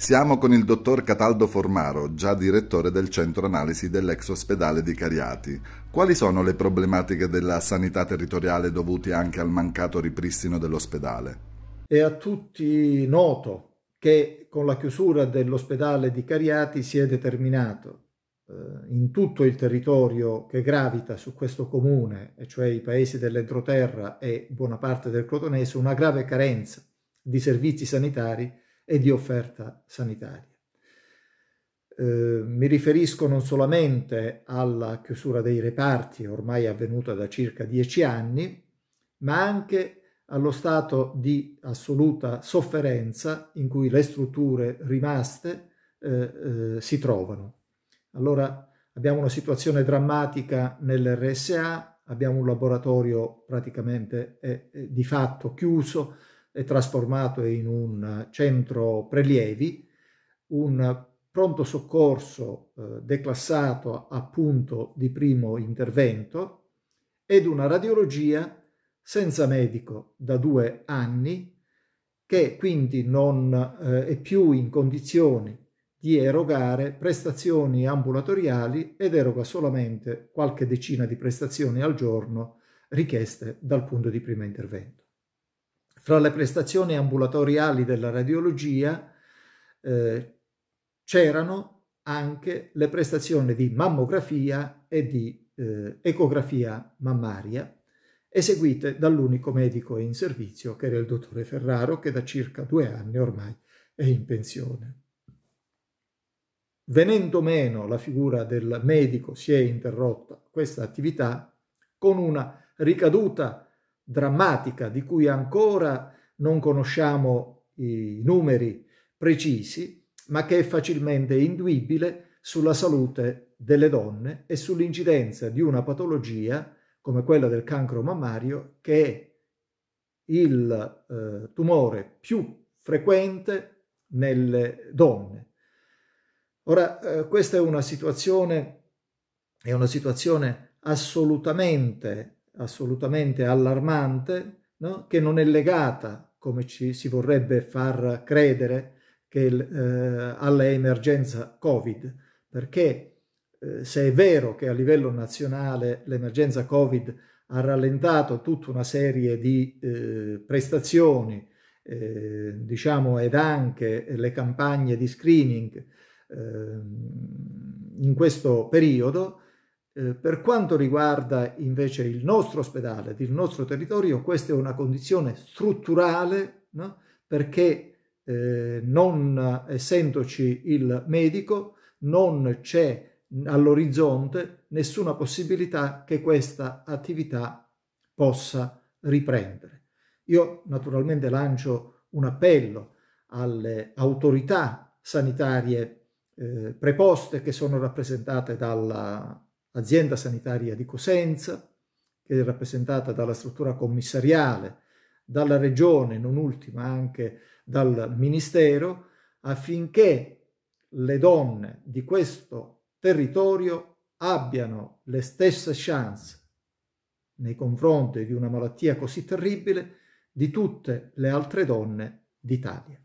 Siamo con il dottor Cataldo Formaro, già direttore del centro analisi dell'ex ospedale di Cariati. Quali sono le problematiche della sanità territoriale dovute anche al mancato ripristino dell'ospedale? È a tutti noto che con la chiusura dell'ospedale di Cariati si è determinato eh, in tutto il territorio che gravita su questo comune, e cioè i paesi dell'entroterra e buona parte del crotonese, una grave carenza di servizi sanitari e di offerta sanitaria. Eh, mi riferisco non solamente alla chiusura dei reparti, ormai avvenuta da circa dieci anni, ma anche allo stato di assoluta sofferenza in cui le strutture rimaste eh, eh, si trovano. Allora abbiamo una situazione drammatica nell'RSA, abbiamo un laboratorio praticamente eh, eh, di fatto chiuso, e trasformato in un eh, centro prelievi, un pronto soccorso eh, declassato punto di primo intervento ed una radiologia senza medico da due anni che quindi non eh, è più in condizioni di erogare prestazioni ambulatoriali ed eroga solamente qualche decina di prestazioni al giorno richieste dal punto di primo intervento. Fra le prestazioni ambulatoriali della radiologia eh, c'erano anche le prestazioni di mammografia e di eh, ecografia mammaria eseguite dall'unico medico in servizio che era il dottore Ferraro che da circa due anni ormai è in pensione. Venendo meno la figura del medico si è interrotta questa attività con una ricaduta drammatica di cui ancora non conosciamo i numeri precisi, ma che è facilmente induibile sulla salute delle donne e sull'incidenza di una patologia come quella del cancro mammario che è il eh, tumore più frequente nelle donne. Ora, eh, questa è una situazione, è una situazione assolutamente assolutamente allarmante, no? che non è legata, come ci si vorrebbe far credere, che, eh, all'emergenza Covid, perché eh, se è vero che a livello nazionale l'emergenza Covid ha rallentato tutta una serie di eh, prestazioni, eh, diciamo, ed anche le campagne di screening ehm, in questo periodo, eh, per quanto riguarda invece il nostro ospedale, il nostro territorio, questa è una condizione strutturale no? perché eh, non essendoci il medico non c'è all'orizzonte nessuna possibilità che questa attività possa riprendere. Io naturalmente lancio un appello alle autorità sanitarie eh, preposte che sono rappresentate dalla azienda sanitaria di Cosenza, che è rappresentata dalla struttura commissariale, dalla regione, non ultima anche dal ministero, affinché le donne di questo territorio abbiano le stesse chance nei confronti di una malattia così terribile di tutte le altre donne d'Italia.